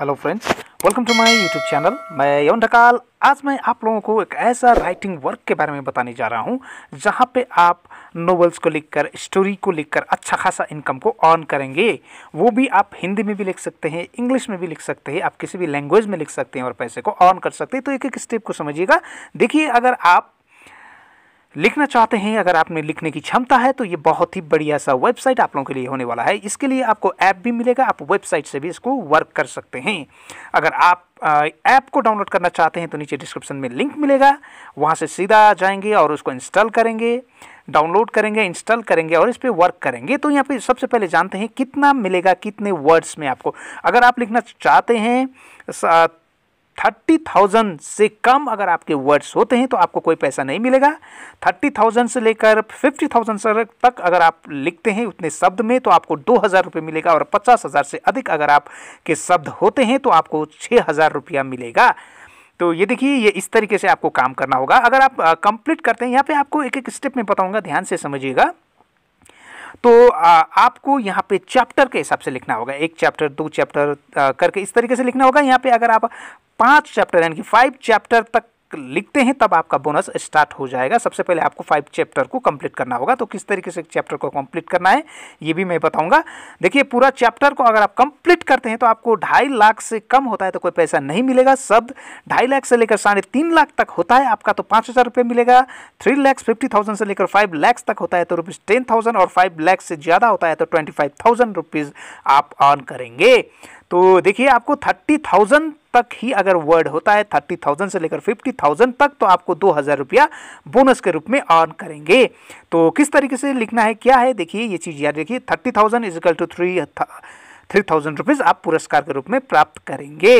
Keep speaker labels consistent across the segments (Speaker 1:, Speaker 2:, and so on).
Speaker 1: hello friends welcome to my YouTube channel मैं यौन ढकाल आज मैं आप लोगों को एक ऐसा राइटिंग वर्क के बारे में बताने जा रहा हूँ जहाँ पे आप नोवेल्स को लिखकर स्टोरी को लिखकर अच्छा खासा इनकम को अर्न करेंगे वो भी आप हिंदी में भी लिख सकते हैं इंग्लिश में भी लिख सकते हैं आप किसी भी लैंग्वेज में लिख सकते हैं और पैसे को अर्न कर सकते हैं तो एक एक स्टेप को समझिएगा देखिए अगर आप लिखना चाहते हैं अगर आप में लिखने की क्षमता है तो ये बहुत ही बढ़िया सा वेबसाइट आप लोगों के लिए होने वाला है इसके लिए आपको ऐप भी मिलेगा आप वेबसाइट से भी इसको वर्क कर सकते हैं अगर आप ऐप को डाउनलोड करना चाहते हैं तो नीचे डिस्क्रिप्शन में लिंक मिलेगा वहाँ से सीधा जाएंगे और उसको इंस्टॉल करेंगे डाउनलोड करेंगे इंस्टॉल करेंगे और इस पर वर्क करेंगे तो यहाँ पे सबसे पहले जानते हैं कितना मिलेगा कितने वर्ड्स में आपको अगर आप लिखना चाहते हैं थर्टी थाउजेंड से कम अगर आपके वर्ड्स होते हैं तो आपको कोई पैसा नहीं मिलेगा थर्टी थाउजेंड से लेकर फिफ्टी थाउजेंड तक अगर आप लिखते हैं उतने शब्द में तो आपको दो हज़ार रुपये मिलेगा और पचास हज़ार से अधिक अगर आप के शब्द होते हैं तो आपको छः हज़ार रुपया मिलेगा तो ये देखिए ये इस तरीके से आपको काम करना होगा अगर आप कंप्लीट करते हैं यहाँ पे आपको एक एक स्टेप में बताऊंगा ध्यान से समझिएगा तो आपको यहाँ पे चैप्टर के हिसाब से लिखना होगा एक चैप्टर दो चैप्टर करके इस तरीके से लिखना होगा यहाँ पे अगर आप पांच चैप्टर यानी कि फाइव चैप्टर तक लिखते हैं तब आपका बोनस स्टार्ट हो जाएगा सबसे पहले आपको फाइव चैप्टर को कंप्लीट करना होगा तो किस तरीके से चैप्टर को कंप्लीट करना है ये भी मैं बताऊंगा देखिए पूरा चैप्टर को अगर आप कंप्लीट करते हैं तो आपको ढाई लाख से कम होता है तो कोई पैसा नहीं मिलेगा शब्द ढाई लाख से लेकर साढ़े तीन लाख तक होता है आपका तो पाँच हज़ार रुपये मिलेगा थ्री लैक्स फिफ्टी थाउजेंड से लेकर फाइव लैक्स तक होता है तो रुपीज़ टेन थाउजेंड और फाइव लैक्स से ज़्यादा होता है तो ट्वेंटी फाइव थाउजेंड रुपीज़ आप अर्न करेंगे तो देखिए आपको थर्टी थाउजेंड तक ही अगर वर्ड होता है थर्टी थाउजेंड से लेकर फिफ्टी थाउजेंड तक तो आपको दो हज़ार रुपया बोनस के रूप में अर्न करेंगे तो किस तरीके से लिखना है क्या है देखिए ये चीज़ याद रखिए thirty thousand is equal to three three thousand rupees आप पुरस्कार के रूप में प्राप्त करेंगे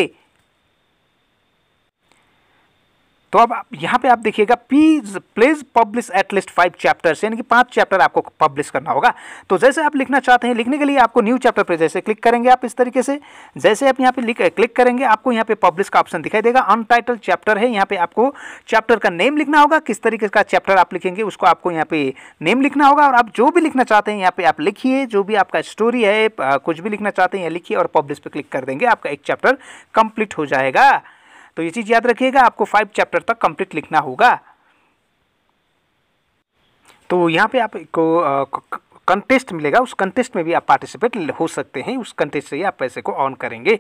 Speaker 1: तो अब यहाँ पे आप देखिएगा please please publish at least five chapters यानी कि पांच चैप्टर आपको पब्लिश करना होगा तो जैसे आप लिखना चाहते हैं लिखने के लिए आपको न्यू चैप्टर पर जैसे क्लिक करेंगे आप इस तरीके से जैसे आप यहाँ पे लिख क्लिक करेंगे आपको यहाँ पे पब्लिश का ऑप्शन दिखाई देगा अनटाइटल चैप्टर है यहाँ पे आपको चैप्टर का नेम लिखना होगा किस तरीके का चैप्टर आप लिखेंगे उसको आपको यहाँ पे नेम लिखना होगा और आप जो भी लिखना चाहते हैं यहाँ पे आप लिखिए जो भी आपका स्टोरी है कुछ भी लिखना चाहते हैं लिखिए और पब्लिश पर क्लिक कर देंगे आपका एक चैप्टर कंप्लीट हो जाएगा तो ये चीज़ याद रखिएगा आपको फाइव चैप्टर तक कंप्लीट लिखना होगा तो यहाँ पे आपको कंटेस्ट मिलेगा उस कंटेस्ट में भी आप पार्टिसिपेट हो सकते हैं उस कंटेस्ट से ही आप पैसे को ऑन करेंगे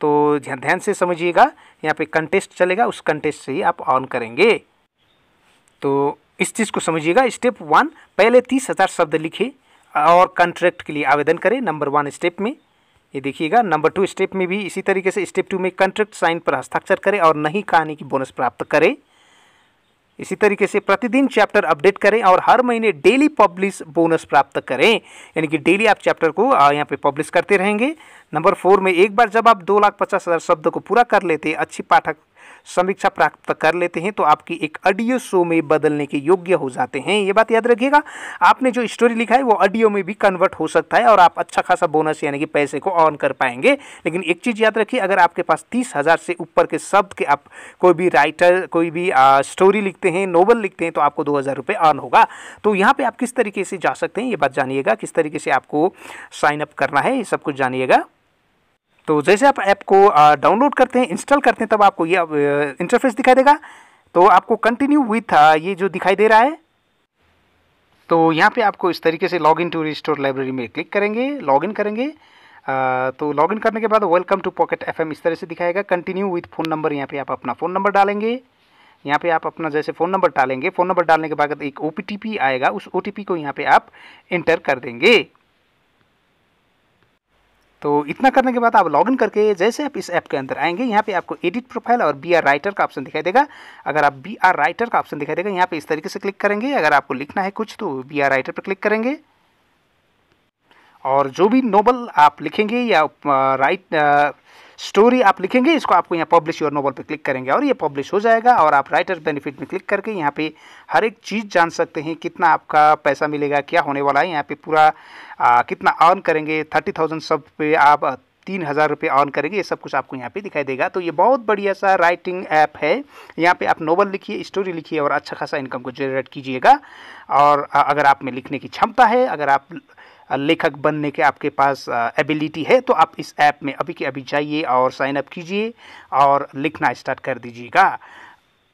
Speaker 1: तो ध्यान से समझिएगा यहाँ पे कंटेस्ट चलेगा उस कंटेस्ट से ही आप ऑन करेंगे तो इस चीज़ को समझिएगा स्टेप वन पहले तीस हज़ार शब्द लिखे और कंट्रैक्ट के लिए आवेदन करें नंबर वन स्टेप में ये देखिएगा नंबर टू स्टेप में भी इसी तरीके से स्टेप टू में कंट्रैक्ट साइन पर हस्ताक्षर करें और नहीं कहानी की बोनस प्राप्त करें इसी तरीके से प्रतिदिन चैप्टर अपडेट करें और हर महीने डेली पब्लिश बोनस प्राप्त करें यानी कि डेली आप चैप्टर को यहाँ पे पब्लिश करते रहेंगे नंबर फोर में एक बार जब आप दो लाख पचास हज़ार शब्द को पूरा कर लेते अच्छी पाठक समीक्षा प्राप्त कर लेते हैं तो आपकी एक ऑडियो शो में बदलने के योग्य हो जाते हैं ये बात याद रखिएगा आपने जो स्टोरी लिखा है वो ऑडियो में भी कन्वर्ट हो सकता है और आप अच्छा खासा बोनस यानी कि पैसे को ऑन कर पाएंगे लेकिन एक चीज़ याद रखिए अगर आपके पास तीस हज़ार से ऊपर के शब्द के आप कोई भी राइटर कोई भी आ, स्टोरी लिखते हैं नोवल लिखते हैं तो आपको दो हज़ार रुपये ऑन होगा तो यहाँ पर आप किस तरीके से जा सकते हैं ये बात जानिएगा किस तरीके से आपको साइनअप करना है ये सब कुछ जानिएगा तो जैसे आप ऐप को डाउनलोड करते हैं इंस्टॉल करते हैं तब आपको ये इंटरफेस दिखाई देगा तो आपको कंटिन्यू विथ ये जो दिखाई दे रहा है तो यहाँ पे आपको इस तरीके से log in to restore library में क्लिक करेंगे लॉग इन करेंगे आ, तो लॉग इन करने के बाद वेलकम टू पॉकेट एफएम इस तरह से दिखाएगा कंटिन्यू विथ फ़ोन नंबर यहाँ पे आप अपना फ़ोन नंबर डालेंगे यहाँ पे आप अपना जैसे फ़ोन नंबर डालेंगे फ़ोन नंबर डालने के बाद एक ओ आएगा उस ओ को यहाँ पर आप इंटर कर देंगे तो इतना करने के बाद आप लॉगिन करके जैसे आप इस ऐप के अंदर आएंगे यहाँ पे आपको एडिट प्रोफाइल और बी आर राइटर का ऑप्शन दिखाई देगा अगर आप बी आर राइटर का ऑप्शन दिखाई देगा यहाँ पे इस तरीके से क्लिक करेंगे अगर आपको लिखना है कुछ तो बी आर राइटर पर क्लिक करेंगे और जो भी नोबल आप लिखेंगे या राइट uh, स्टोरी आप लिखेंगे इसको आपको यहाँ पब्लिश योर नोवल पे क्लिक करेंगे और ये पब्लिश हो जाएगा और आप राइटर बेनिफिट में क्लिक करके यहाँ पे हर एक चीज़ जान सकते हैं कितना आपका पैसा मिलेगा क्या होने वाला है यहाँ पे पूरा आ, कितना अर्न करेंगे थर्टी थाउजेंड सब पे आप तीन हज़ार रुपये ऑन करेंगे ये सब कुछ आपको यहाँ पे दिखाई देगा तो ये बहुत बढ़िया सा राइटिंग ऐप है यहाँ पे आप नोबल लिखिए स्टोरी लिखिए और अच्छा खासा इनकम को जनरेट कीजिएगा और अगर आप में लिखने की क्षमता है अगर आप लेखक बनने के आपके पास एबिलिटी है तो आप इस ऐप में अभी के अभी जाइए और साइन अप कीजिए और लिखना स्टार्ट कर दीजिएगा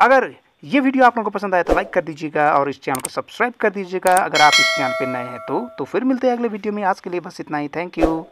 Speaker 1: अगर ये वीडियो आप लोगों को पसंद आया तो लाइक कर दीजिएगा और इस चैनल को सब्सक्राइब कर दीजिएगा अगर आप इस चैनल पर नए हैं तो तो फिर मिलते हैं अगले वीडियो में आज के लिए बस इतना ही थैंक यू